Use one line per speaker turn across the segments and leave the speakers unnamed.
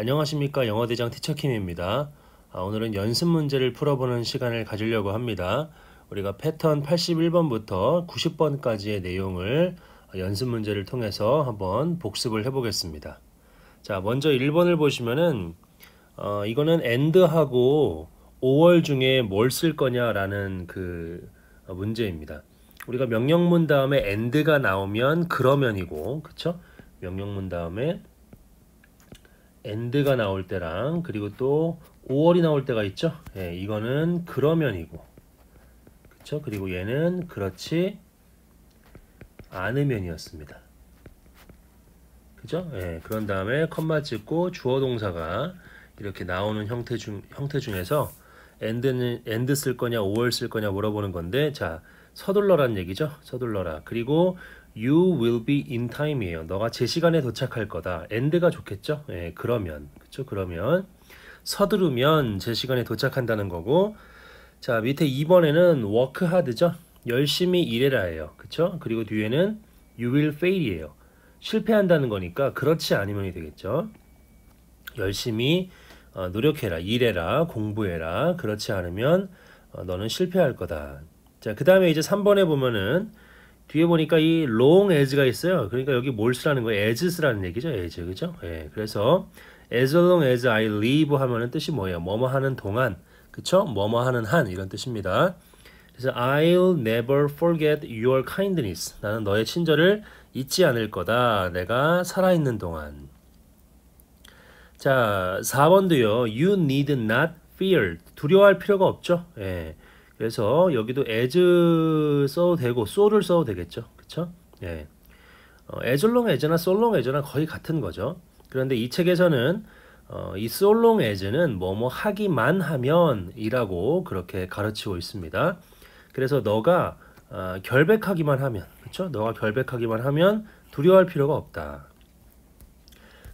안녕하십니까 영어대장 티처킴입니다. 아, 오늘은 연습 문제를 풀어보는 시간을 가지려고 합니다. 우리가 패턴 81번부터 90번까지의 내용을 연습 문제를 통해서 한번 복습을 해보겠습니다. 자 먼저 1번을 보시면은 어, 이거는 end하고 5월 중에 뭘 쓸 거냐라는 그 문제입니다. 우리가 명령문 다음에 end가 나오면 그러면이고 그쵸? 명령문 다음에 엔드가 나올 때랑 그리고 또 5월이 나올 때가 있죠. 예, 이거는 그러면이고 그쵸? 그리고 얘는 그렇지 않으면이었습니다. 그죠? 예, 그런 다음에 컴마 찍고 주어 동사가 이렇게 나오는 형태 중 형태 중에서 엔드는 엔드 쓸 거냐 5월 쓸 거냐 물어보는 건데 자 서둘러란 얘기죠. 서둘러라. 그리고 You will be in time이에요. 너가 제 시간에 도착할 거다. end가 좋겠죠? 예, 그러면 그렇죠? 그러면 서두르면 제 시간에 도착한다는 거고 자 밑에 2번에는 work hard죠. 열심히 일해라해요 그렇죠? 그리고 뒤에는 you will fail이에요. 실패한다는 거니까 그렇지 않으면이 되겠죠. 열심히 어, 노력해라, 일해라, 공부해라. 그렇지 않으면 어, 너는 실패할 거다. 자, 그 다음에 이제 3번에 보면은 뒤에 보니까 이 long as가 있어요. 그러니까 여기 몰스라는 거예요? as라는 얘기죠. as 그죠? 예. 그래서 as long as I live 하면은 뜻이 뭐예요? 뭐뭐 하는 동안. 그쵸? 뭐뭐 하는 한 이런 뜻입니다. 그래서 I'll never forget your kindness. 나는 너의 친절을 잊지 않을 거다. 내가 살아있는 동안. 자, 4번도요. You need not fear. 두려워할 필요가 없죠. 예. 그래서 여기도 as 써도 되고 so를 써도 되겠죠. 그쵸? 예. 어, as long as나 so long as나 거의 같은 거죠. 그런데 이 책에서는 어, 이 so long as는 뭐뭐 하기만 하면 이라고 그렇게 가르치고 있습니다. 그래서 너가 어, 결백하기만 하면 그쵸? 너가 결백하기만 하면 두려워할 필요가 없다.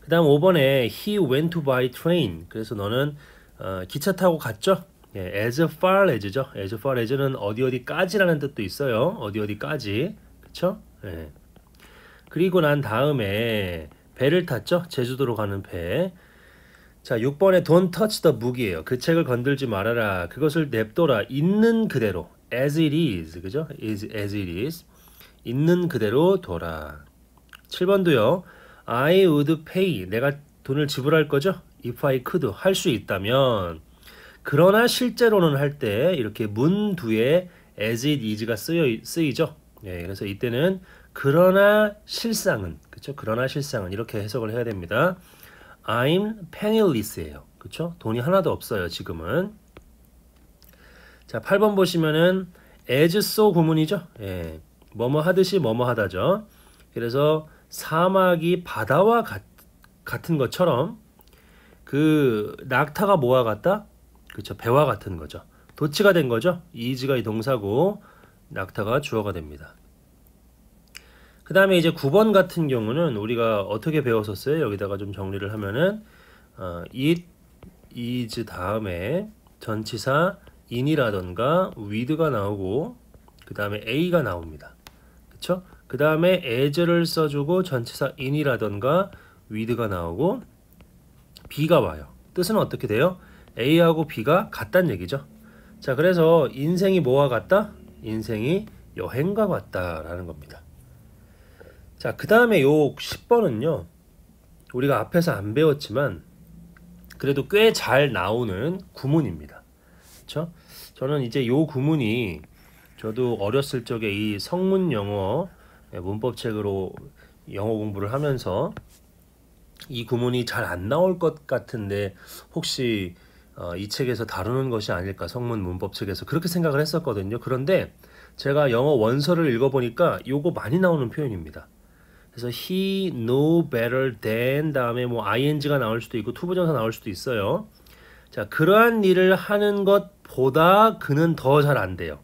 그 다음 5번에 he went to by train 그래서 너는 어, 기차 타고 갔죠? 예, as far as죠. as far as는 어디 어디까지라는 뜻도 있어요. 어디 어디까지. 그쵸? 예. 그리고 난 다음에 배를 탔죠. 제주도로 가는 배. 자, 6번에 Don't touch the book이에요. 그 책을 건들지 말아라. 그것을 냅둬라. 있는 그대로. as it is. 그죠? is as it is. 있는 그대로 둬라. 7번도요. I would pay. 내가 돈을 지불할 거죠? If I could. 할 수 있다면. 그러나 실제로는 할 때 이렇게 문 뒤에 as it is가 쓰여, 쓰이죠. 예, 그래서 이때는 그러나 실상은 그렇죠. 그러나 실상은 이렇게 해석을 해야 됩니다. I'm penniless예요. 그렇죠? 돈이 하나도 없어요. 지금은. 자, 8번 보시면은 as so 구문이죠. 예. 뭐뭐 하듯이 뭐뭐 하다죠. 그래서 사막이 바다와 같, 같은 것처럼 그 낙타가 뭐와 같다? 그렇죠. 배와 같은 거죠. 도치가 된 거죠. 이즈가 이 동사고 낙타가 주어가 됩니다. 그 다음에 이제 9번 같은 경우는 우리가 어떻게 배웠었어요? 여기다가 좀 정리를 하면은 어, it, is 다음에 전치사 in이라던가 with가 나오고 그 다음에 a가 나옵니다. 그쵸? 그 다음에 as를 써주고 전치사 in이라던가 with가 나오고 b가 와요. 뜻은 어떻게 돼요? A하고 B가 같다는 얘기죠. 자, 그래서 인생이 뭐와 같다? 인생이 여행과 같다라는 겁니다. 자, 그 다음에 요 10번은요. 우리가 앞에서 안 배웠지만 그래도 꽤 잘 나오는 구문입니다. 그쵸 저는 이제 요 구문이 저도 어렸을 적에 이 성문 영어 예, 문법책으로 영어 공부를 하면서 이 구문이 잘 안 나올 것 같은데 혹시 어, 이 책에서 다루는 것이 아닐까 성문 문법 측에서 그렇게 생각을 했었거든요. 그런데 제가 영어 원서를 읽어보니까 요거 많이 나오는 표현입니다. 그래서 he n o better than 다음에 뭐 ing가 나올 수도 있고 투부정사 나올 수도 있어요. 자 그러한 일을 하는 것보다 그는 더 잘 안 돼요.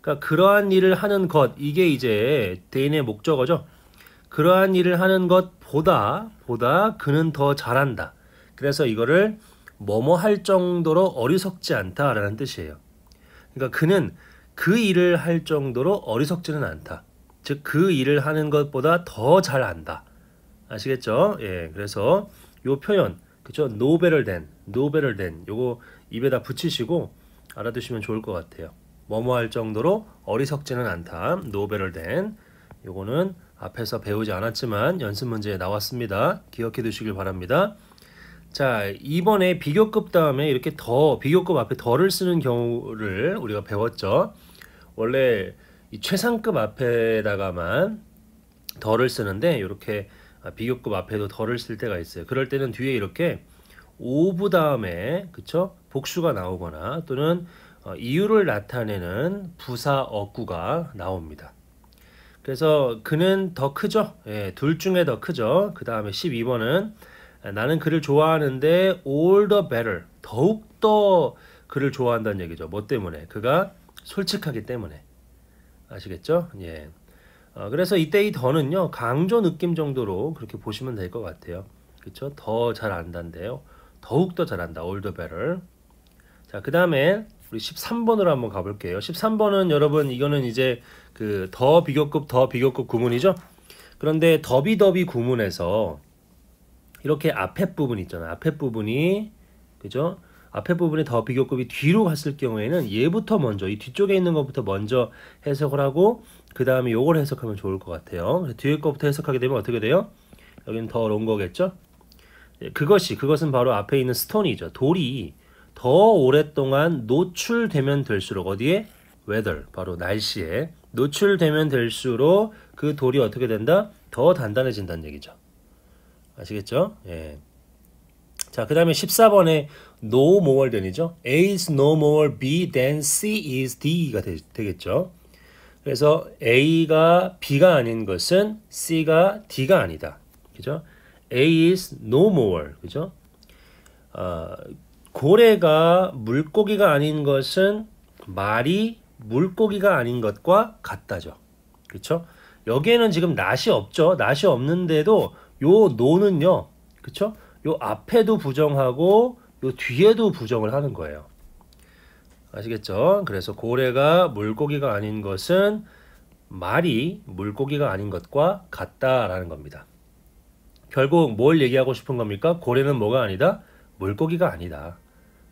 그러니까 그러한 일을 하는 것 이게 이제 대인의 목적어죠. 그러한 일을 하는 것보다 보다 그는 더 잘한다. 그래서 이거를 뭐뭐 할 정도로 어리석지 않다라는 뜻이에요. 그러니까 그는 그 일을 할 정도로 어리석지는 않다. 즉 그 일을 하는 것보다 더 잘 안다. 아시겠죠? 예. 그래서 요 표현 그죠? 노베럴 e 노베럴 r 요거 입에다 붙이시고 알아두시면 좋을 것 같아요. 뭐뭐 할 정도로 어리석지는 않다. 노베럴 e 요거는 앞에서 배우지 않았지만 연습 문제에 나왔습니다. 기억해 두시길 바랍니다. 자, 이번에 비교급 다음에 이렇게 더, 비교급 앞에 더를 쓰는 경우를 우리가 배웠죠. 원래 최상급 앞에다가만 더를 쓰는데 이렇게 비교급 앞에도 더를 쓸 때가 있어요. 그럴 때는 뒤에 이렇게 오브 다음에 그쵸 복수가 나오거나 또는 어, 이유를 나타내는 부사 어구가 나옵니다. 그래서 그는 더 크죠. 예, 둘 중에 더 크죠. 그 다음에 12번은 나는 그를 좋아하는데 all the better 더욱 더 그를 좋아한다는 얘기죠. 뭐 때문에? 그가 솔직하기 때문에 아시겠죠? 예. 어, 그래서 이때 이 더는요 강조 느낌 정도로 그렇게 보시면 될 것 같아요. 그렇죠? 더 잘 안다인데요. 더욱 더 잘한다. all the better. 자, 그 다음에 우리 13번으로 한번 가볼게요. 13번은 여러분 이거는 이제 그 더 비교급 더 비교급 구문이죠. 그런데 더비더비 구문에서 이렇게 앞에 부분 있잖아. 요 앞에 부분이 그죠? 앞에 부분이 더 비교급이 뒤로 갔을 경우에는 얘부터 먼저 이 뒤쪽에 있는 것부터 먼저 해석을 하고 그 다음에 요걸 해석하면 좋을 것 같아요. 뒤에 것부터 해석하게 되면 어떻게 돼요? 여기는 더온 거겠죠? 예, 그것이 그것은 바로 앞에 있는 스톤이죠. 돌이 더 오랫동안 노출되면 될수록 어디에 weather 바로 날씨에 노출되면 될수록 그 돌이 어떻게 된다? 더 단단해진다는 얘기죠. 아시겠죠? 예. 자, 그 다음에 14번에 no more t h n 이죠 A is no more B than C is D가 되, 겠죠 그래서 A가 B가 아닌 것은 C가 D가 아니다. 그죠? A is no more. 그죠? 어, 고래가 물고기가 아닌 것은 말이 물고기가 아닌 것과 같다죠. 그렇죠? 여기에는 지금 낫이 없죠. 낫이 없는데도 요 노는요. 그쵸? 요 앞에도 부정하고 요 뒤에도 부정을 하는 거예요. 아시겠죠? 그래서 고래가 물고기가 아닌 것은 말이 물고기가 아닌 것과 같다라는 겁니다. 결국 뭘 얘기하고 싶은 겁니까? 고래는 뭐가 아니다? 물고기가 아니다.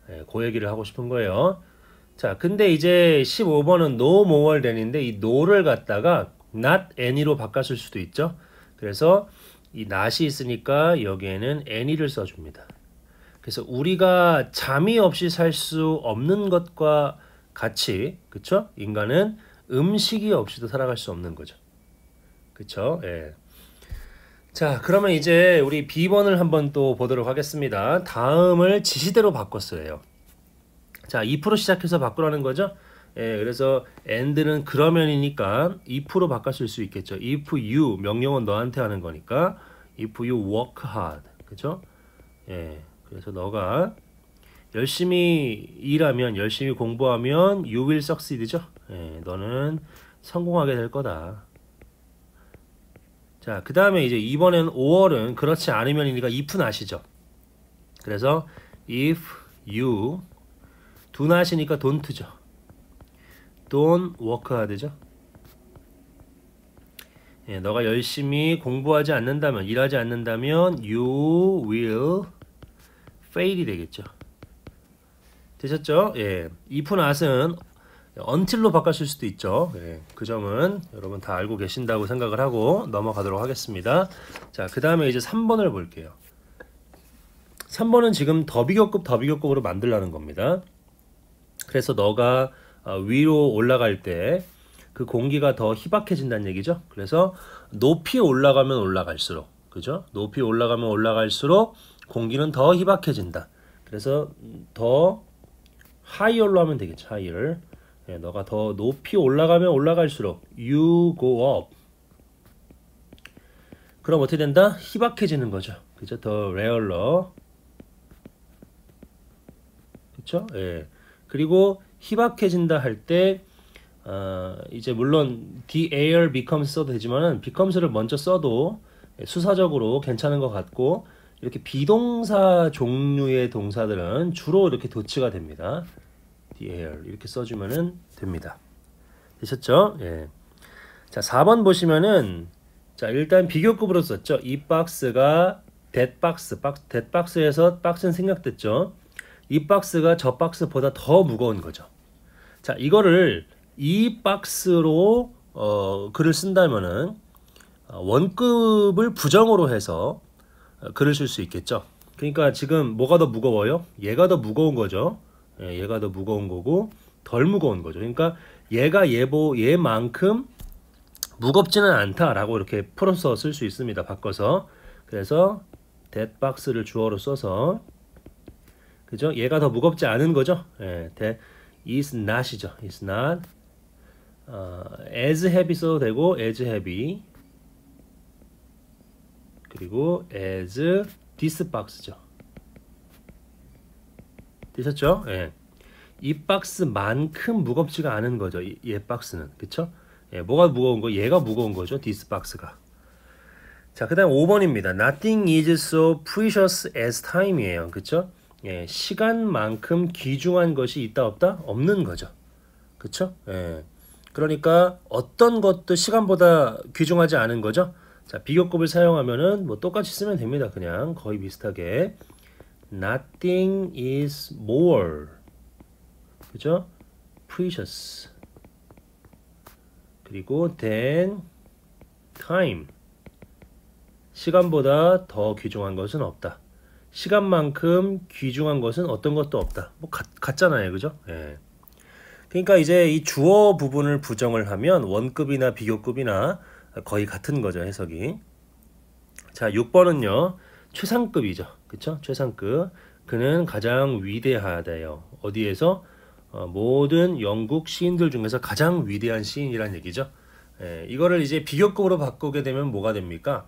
예, 그 얘기를 하고 싶은 거예요. 자, 근데 이제 15번은 no more than인데 이 no를 갖다가 not any로 바꿨을 수도 있죠. 그래서 이 not이 있으니까 여기에는 any를 써줍니다. 그래서 우리가 잠이 없이 살 수 없는 것과 같이 그쵸? 인간은 음식이 없이도 살아갈 수 없는 거죠. 그쵸? 예. 자 그러면 이제 우리 B번을 한번 또 보도록 하겠습니다. 다음을 지시대로 바꿨어요. 자2% 시작해서 바꾸라는 거죠. 예, 그래서 and는 그러면이니까 if로 바꿔쓸 수 있겠죠. if you 명령은 너한테 하는 거니까 if you work hard. 그렇죠? 예. 그래서 너가 열심히 일하면 열심히 공부하면 you will succeed죠. 예, 너는 성공하게 될 거다. 자, 그 다음에 이제 이번엔 5월은 그렇지 않으면이니까 if는 아시죠? 그래서 if you do not이니까 don't죠. 돈 워크가 되죠. 예, 너가 열심히 공부하지 않는다면 일하지 않는다면 you will fail이 되겠죠. 되셨죠? 예. if not은 until로 바꿨을 수도 있죠. 예, 그 점은 여러분 다 알고 계신다고 생각을 하고 넘어가도록 하겠습니다. 자, 그 다음에 이제 3번을 볼게요. 3번은 지금 더비격급 더비격급으로 만들라는 겁니다. 그래서 너가 어, 위로 올라갈 때 그 공기가 더 희박해진다는 얘기죠. 그래서 높이 올라가면 올라갈수록 그죠? 높이 올라가면 올라갈수록 공기는 더 희박해진다. 그래서 더 하이얼로 하면 되겠죠. 하이얼. 네, 너가 더 높이 올라가면 올라갈수록 you go up. 그럼 어떻게 된다? 희박해지는 거죠. 그죠? 더 레얼러. 그쵸? 예. 그리고 희박해진다 할때 어, 이제 물론 the air becomes 써도 되지만은 becomes를 먼저 써도 수사적으로 괜찮은 것 같고 이렇게 비동사 종류의 동사들은 주로 이렇게 도치가 됩니다. the air 이렇게 써주면 됩니다. 되셨죠? 예. 자, 4번 보시면은 자, 일단 비교급으로 썼죠. 이 박스가 that 박스, 박스 that 박스에서 박스는 생각됐죠 이 박스가 저 박스보다 더 무거운 거죠. 자, 이거를 이 박스로 어, 글을 쓴다면은 어, 원급을 부정으로 해서 어, 글을 쓸 수 있겠죠. 그러니까 지금 뭐가 더 무거워요? 얘가 더 무거운 거죠. 예, 얘가 더 무거운 거고 덜 무거운 거죠. 그러니까 얘가 얘보 얘만큼 무겁지는 않다라고 이렇게 풀어서 쓸 수 있습니다. 바꿔서 그래서 that 박스를 주어로 써서 그죠? 얘가 더 무겁지 않은 거죠? 예, 대, is not이죠. is not. 어, as heavy 써도 되고 as heavy 그리고 as this box죠. 되셨죠? 예. 이 박스만큼 무겁지가 않은 거죠. 이, 얘 박스는. 그쵸? 예, 뭐가 무거운 거? 얘가 무거운 거죠. t h 박스가. 자, 그 다음 5번입니다. Nothing is so precious as time이에요. 그쵸? 예, 시간만큼 귀중한 것이 있다 없다? 없는 거죠. 그렇죠? 예. 그러니까 어떤 것도 시간보다 귀중하지 않은 거죠. 자, 비교급을 사용하면은 뭐 똑같이 쓰면 됩니다. 그냥 거의 비슷하게 nothing is more 그죠? precious 그리고 than time 시간보다 더 귀중한 것은 없다. 시간만큼 귀중한 것은 어떤 것도 없다. 뭐 같, 같잖아요. 그죠? 예. 그러니까 이제 이 주어 부분을 부정을 하면 원급이나 비교급이나 거의 같은 거죠. 해석이. 자, 6번은요. 최상급이죠. 그쵸? 최상급. 그는 가장 위대하대요. 어디에서? 어, 모든 영국 시인들 중에서 가장 위대한 시인이란 얘기죠. 예, 이거를 이제 비교급으로 바꾸게 되면 뭐가 됩니까?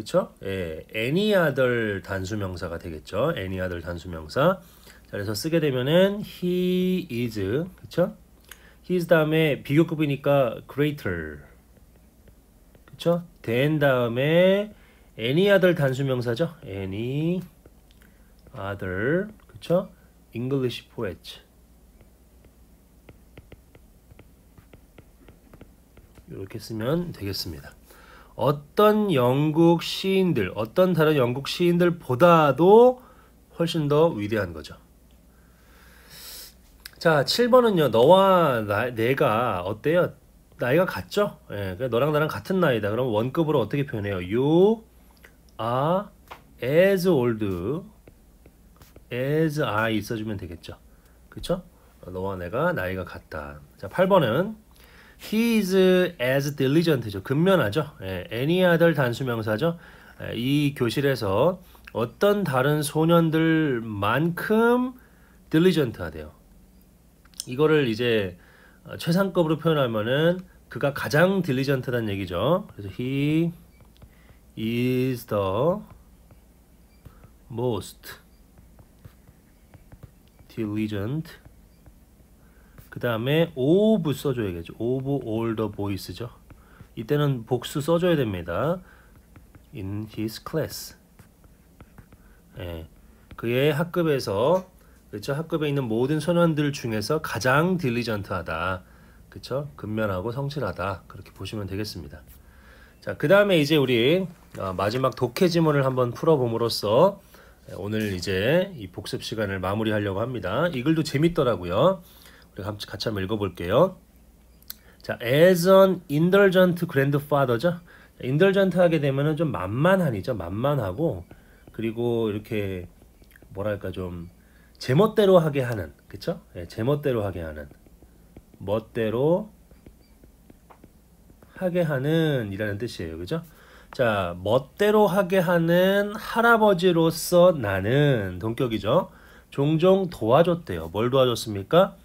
그쵸? 예, any other 단수명사가 되겠죠. any other 단수명사. 자, 그래서 쓰게 되면은 he is, 그쵸? his 다음에 비교급이니까 greater, 그쵸? than 다음에 any other 단수명사죠. any other, 그쵸? English poet. 이렇게 쓰면 되겠습니다. 어떤 영국 시인들, 어떤 다른 영국 시인들보다도 훨씬 더 위대한 거죠. 자, 7번은요. 너와 나, 내가 어때요? 나이가 같죠? 예, 너랑 나랑 같은 나이다. 그럼 원급으로 어떻게 표현해요? You are as old as I 써주면 되겠죠. 그쵸? 너와 내가 나이가 같다. 자, 8번은 He is as diligent죠. 근면하죠. 예, any other 단수명사죠. 예, 이 교실에서 어떤 다른 소년들만큼 diligent하대요. 이거를 이제 어, 최상급으로 표현하면은 그가 가장 딜리전트단 얘기죠. 그래서 he is the most diligent 그 다음에 of 써줘야겠죠. of all the boys죠. 이때는 복수 써줘야 됩니다. in his class. 예. 그의 학급에서 그렇죠? 학급에 있는 모든 소년들 중에서 가장 딜리전트하다. 그렇죠? 근면하고 성실하다. 그렇게 보시면 되겠습니다. 자, 그다음에 이제 우리 어, 마지막 독해 지문을 한번 풀어 봄으로써 예, 오늘 이제 이 복습 시간을 마무리하려고 합니다. 이 글도 재밌더라고요. 같이 한번 읽어볼게요. 자, as an indulgent grandfather죠. indulgent 하게 되면은 좀 만만하니죠. 만만하고 그리고 이렇게 뭐랄까 좀 제멋대로 하게 하는, 그쵸? 예, 제멋대로 하게 하는, 멋대로 하게 하는 이라는 뜻이에요, 그죠? 자, 멋대로 하게 하는 할아버지로서 나는 동격이죠. 종종 도와줬대요. 뭘 도와줬습니까?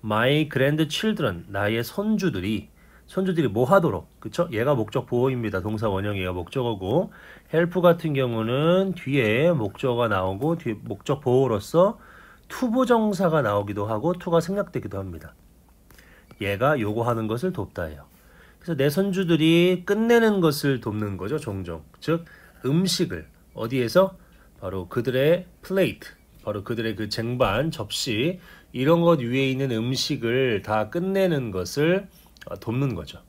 마이 그랜드 n d c 나의 손주들이 손주들이 뭐 하도록 그쵸? 얘가 목적 보호입니다. 동사 원형 얘가 목적어고 헬프 같은 경우는 뒤에 목적어가 나오고 뒤에 목적 보호로서 투부정사가 나오기도 하고 투가 생략되기도 합니다. 얘가 요구 하는 것을 돕다해요 그래서 내 손주들이 끝내는 것을 돕는 거죠. 종종 즉 음식을 어디에서 바로 그들의 플레이트 바로 그들의 그 쟁반 접시 이런 것 위에 있는 음식을 다 끝내는 것을 어, 돕는 거죠.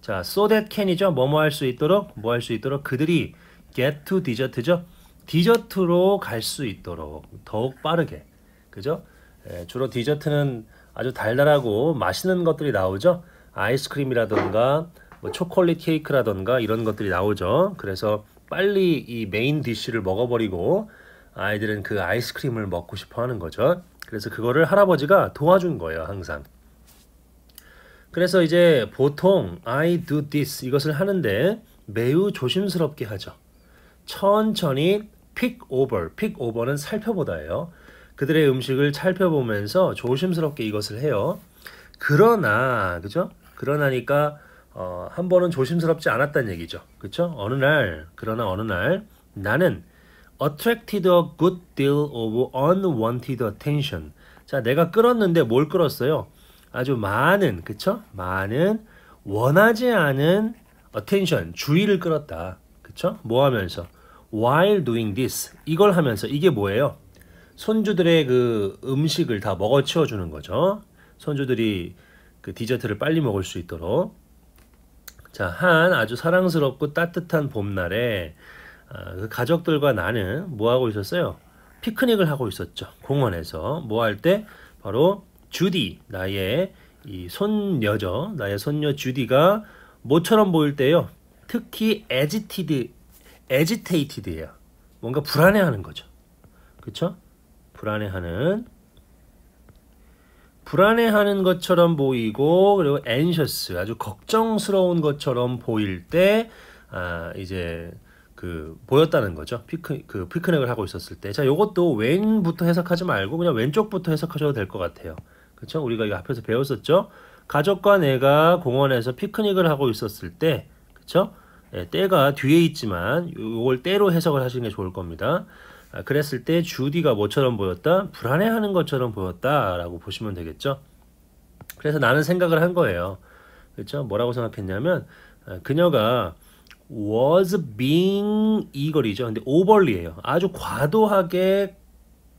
자, so that can이죠. 뭐뭐 할 수 있도록, 뭐 할 수 있도록 그들이 get to 디저트죠. 디저트로 갈 수 있도록 더욱 빠르게. 그죠? 예, 주로 디저트는 아주 달달하고 맛있는 것들이 나오죠. 아이스크림이라던가 뭐 초콜릿 케이크라던가 이런 것들이 나오죠. 그래서 빨리 이 메인 디쉬를 먹어버리고 아이들은 그 아이스크림을 먹고 싶어 하는 거죠. 그래서 그거를 할아버지가 도와준 거예요, 항상. 그래서 이제 보통 I do this 이것을 하는데 매우 조심스럽게 하죠. 천천히 pick over, pick over는 살펴보다예요. 그들의 음식을 살펴보면서 조심스럽게 이것을 해요. 그러나 그죠? 그러나니까 어, 한 번은 조심스럽지 않았다는 얘기죠. 그쵸 어느 날 그러나 어느 날 나는 attracted a good deal of unwanted attention. 자, 내가 끌었는데 뭘 끌었어요? 아주 많은, 그쵸? 많은 원하지 않은 attention, 주의를 끌었다. 그쵸? 뭐 하면서? While doing this, 이걸 하면서 이게 뭐예요? 손주들의 그 음식을 다 먹어 치워주는 거죠. 손주들이 그 디저트를 빨리 먹을 수 있도록. 자, 한 아주 사랑스럽고 따뜻한 봄날에 아, 그 가족들과 나는 뭐 하고 있었어요? 피크닉을 하고 있었죠. 공원에서 뭐 할 때 바로 주디 나의 이 손녀죠. 나의 손녀 주디가 모처럼 보일 때요. 특히 에지티드 에지테이티드예요. 뭔가 불안해하는 거죠. 그렇죠? 불안해하는 불안해하는 것처럼 보이고 그리고 앤 n 스 아주 걱정스러운 것처럼 보일 때 아, 이제 그 보였다는 거죠. 피크 그 피크넥을 하고 있었을 때. 자, 요것도 왼부터 해석하지 말고 그냥 왼쪽부터 해석하셔도 될 것 같아요. 그렇죠? 우리가 이거 앞에서 배웠었죠. 가족과 내가 공원에서 피크닉을 하고 있었을 때, 그렇죠? 예, 때가 뒤에 있지만 요걸 때로 해석을 하시는 게 좋을 겁니다. 아, 그랬을 때 주디가 뭐처럼 보였다? 불안해하는 것처럼 보였다라고 보시면 되겠죠. 그래서 나는 생각을 한 거예요. 그렇죠? 뭐라고 생각했냐면 아, 그녀가 was being 이걸이죠. 근데 overly예요. 아주 과도하게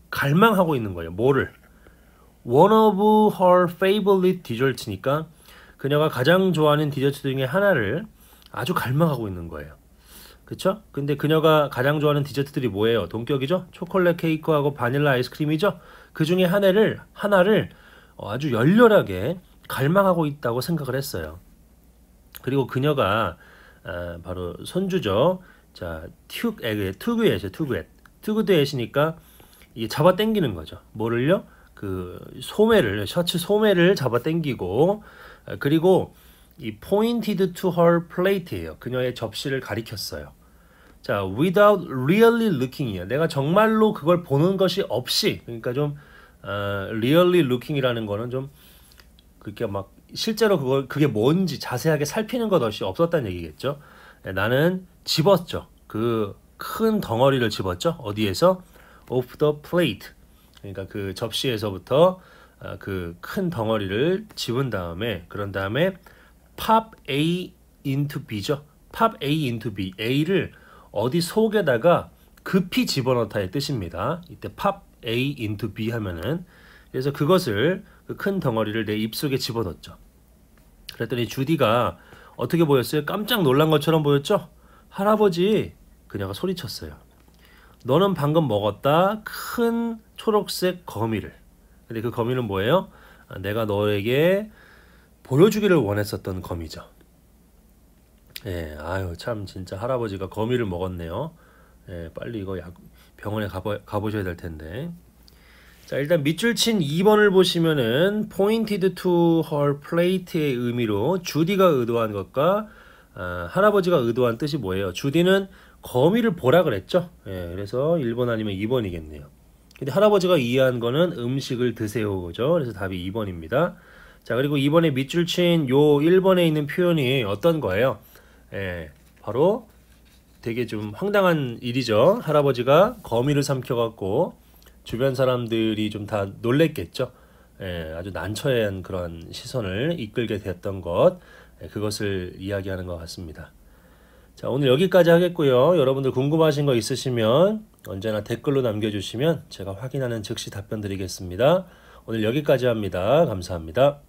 갈망하고 있는 거예요. 뭐를? One of her favorite desserts니까 그녀가 가장 좋아하는 디저트 중에 하나를 아주 갈망하고 있는 거예요. 그쵸? 근데 그녀가 가장 좋아하는 디저트들이 뭐예요? 동격이죠? 초콜릿 케이크하고 바닐라 아이스크림이죠? 그 중에 하나를, 하나를 어, 아주 열렬하게 갈망하고 있다고 생각을 했어요. 그리고 그녀가 아, 바로 선주죠. 자, 튜그엣, 튜그에요 튜그엣. 튜그엣이니까 이게 잡아 당기는 거죠. 뭐를요? 그 소매를 셔츠 소매를 잡아 당기고 아, 그리고 이 pointed to her plate예요. 그녀의 접시를 가리켰어요. 자, without really looking이요. 내가 정말로 그걸 보는 것이 없이 그러니까 좀 어, really looking이라는 거는 좀 그렇게 막 실제로 그걸 그게 뭔지 자세하게 살피는 것 없이 없었다는 얘기겠죠. 네, 나는 집었죠. 그 큰 덩어리를 집었죠. 어디에서 off the plate. 그러니까 그 접시에서부터 어, 그큰 덩어리를 집은 다음에 그런 다음에 pop A into B죠. pop A into B. A를 어디 속에다가 급히 집어넣다의 뜻입니다. 이때 pop A into B 하면은 그래서 그것을 그큰 덩어리를 내 입속에 집어넣었죠. 그랬더니 주디가 어떻게 보였어요? 깜짝 놀란 것처럼 보였죠? 할아버지! 그녀가 소리쳤어요. 너는 방금 먹었다. 큰 초록색 거미를. 근데 그 거미는 뭐예요? 내가 너에게 보여주기를 원했었던 거미죠. 예, 아유, 참, 진짜 할아버지가 거미를 먹었네요. 예, 빨리 이거 약, 병원에 가보, 가보셔야 될 텐데. 자 일단 밑줄 친 2번을 보시면은 pointed to her plate의 의미로 주디가 의도한 것과 아, 할아버지가 의도한 뜻이 뭐예요? 주디는 거미를 보라 그랬죠. 예, 그래서 1번 아니면 2번이겠네요. 근데 할아버지가 이해한 거는 음식을 드세요죠. 그 그래서 답이 2번입니다. 자 그리고 2번에 밑줄 친 요 1번에 있는 표현이 어떤 거예요? 예, 바로 되게 좀 황당한 일이죠. 할아버지가 거미를 삼켜갖고 주변 사람들이 좀 다 놀랬겠죠. 예, 아주 난처한 그런 시선을 이끌게 됐던 것, 예, 그것을 이야기하는 것 같습니다. 자, 오늘 여기까지 하겠고요. 여러분들 궁금하신 거 있으시면 언제나 댓글로 남겨주시면 제가 확인하는 즉시 답변 드리겠습니다. 오늘 여기까지 합니다. 감사합니다.